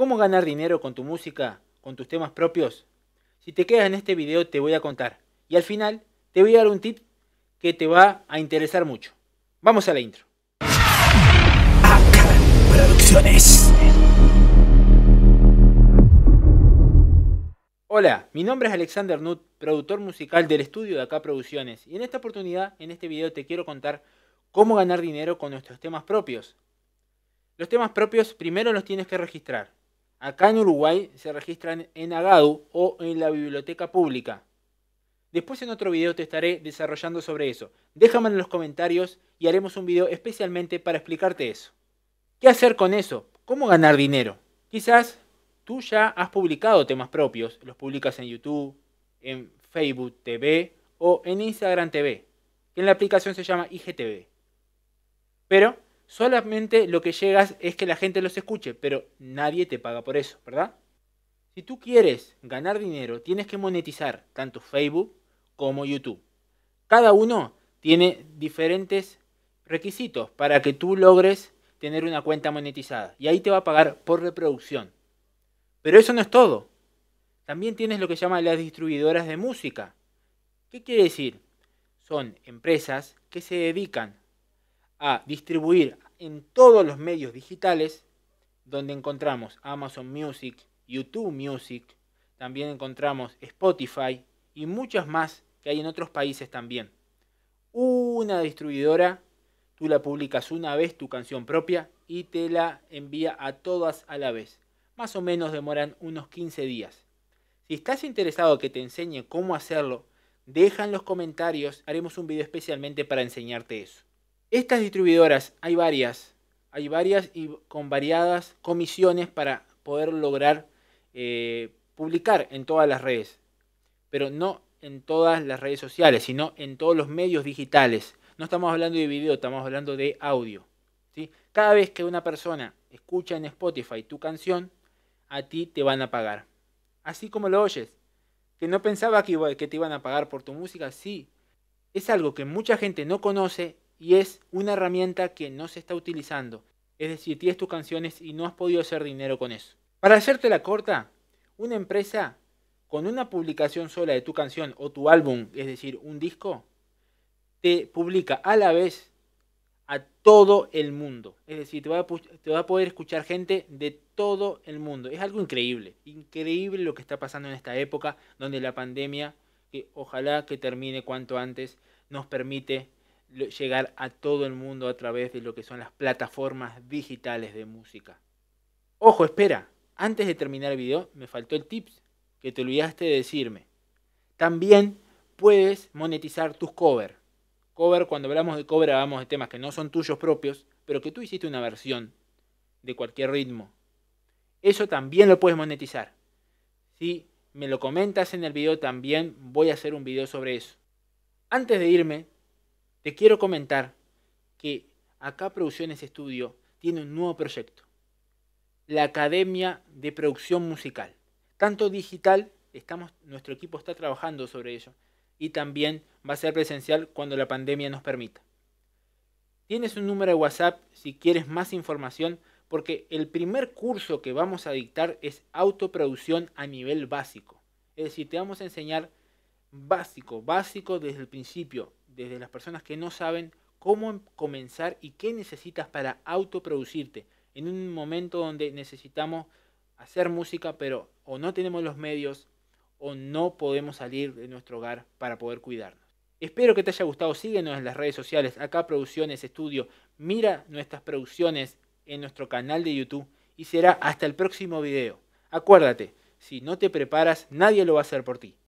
¿Cómo ganar dinero con tu música, con tus temas propios? Si te quedas en este video te voy a contar. Y al final te voy a dar un tip que te va a interesar mucho. Vamos a la intro. Hola, mi nombre es Alexander Nut, productor musical del estudio de Acá Producciones, y en esta oportunidad, en este video, te quiero contar cómo ganar dinero con nuestros temas propios. Los temas propios primero los tienes que registrar, Acá en Uruguay se registran en Agadu o en la biblioteca pública. Después en otro video te estaré desarrollando sobre eso. Déjame en los comentarios y haremos un video especialmente para explicarte eso. ¿Qué hacer con eso? ¿Cómo ganar dinero? Quizás tú ya has publicado temas propios, los publicas en YouTube, en Facebook TV o en Instagram TV, que en la aplicación se llama IGTV. Pero solamente lo que llegas es que la gente los escuche, pero nadie te paga por eso, ¿verdad? Si tú quieres ganar dinero, tienes que monetizar tanto Facebook como YouTube. Cada uno tiene diferentes requisitos para que tú logres tener una cuenta monetizada. Y ahí te va a pagar por reproducción. Pero eso no es todo. También tienes lo que llaman las distribuidoras de música. ¿Qué quiere decir? Son empresas que se dedican a distribuir en todos los medios digitales, donde encontramos Amazon Music, YouTube Music, también encontramos Spotify y muchas más que hay en otros países también. Una distribuidora, tú la publicas una vez tu canción propia y te la envía a todas a la vez. Más o menos demoran unos 15 días. Si estás interesado que te enseñe cómo hacerlo, deja en los comentarios, haremos un video especialmente para enseñarte eso. Estas distribuidoras, hay varias, hay varias y con variadas comisiones para poder lograr eh, publicar en todas las redes, pero no en todas las redes sociales, sino en todos los medios digitales. No estamos hablando de video, estamos hablando de audio. Cada vez que una persona escucha en Spotify tu canción, a ti te van a pagar. Así como lo oyes, que no pensaba que, que te iban a pagar por tu música, sí. Es algo que mucha gente no conoce y es una herramienta que no se está utilizando. Es decir, tienes tus canciones y no has podido hacer dinero con eso. Para hacerte la corta, una empresa con una publicación sola de tu canción o tu álbum, es decir, un disco, te publica a la vez a todo el mundo. Es decir, te va, a, te va a poder escuchar gente de todo el mundo. Es algo increíble, increíble lo que está pasando en esta época donde la pandemia, que ojalá que termine cuanto antes, nos permite llegar a todo el mundo a través de lo que son las plataformas digitales de música. Ojo, espera, antes de terminar el video me faltó el tips que te olvidaste de decirme. También puedes monetizar tus covers. Cover, cuando hablamos de cover hablamos de temas que no son tuyos propios, pero que tú hiciste una versión de cualquier ritmo. Eso también lo puedes monetizar. Si me lo comentas en el video también voy a hacer un video sobre eso. Antes de irme, te quiero comentar que acá Producciones Estudio tiene un nuevo proyecto, la Academia de Producción Musical. Tanto digital, estamos, nuestro equipo está trabajando sobre ello, y también va a ser presencial cuando la pandemia nos permita. Tienes un número de WhatsApp si quieres más información, porque el primer curso que vamos a dictar es autoproducción a nivel básico. Es decir, te vamos a enseñar básico, básico desde el principio, desde las personas que no saben cómo em-, comenzar y qué necesitas para autoproducirte. En un momento donde necesitamos hacer música, pero o no tenemos los medios o no podemos salir de nuestro hogar para poder cuidarnos. Espero que te haya gustado. Síguenos en las redes sociales, acá Producciones Estudio. Mira nuestras producciones en nuestro canal de YouTube y será hasta el próximo video. Acuérdate, si no te preparas, nadie lo va a hacer por ti.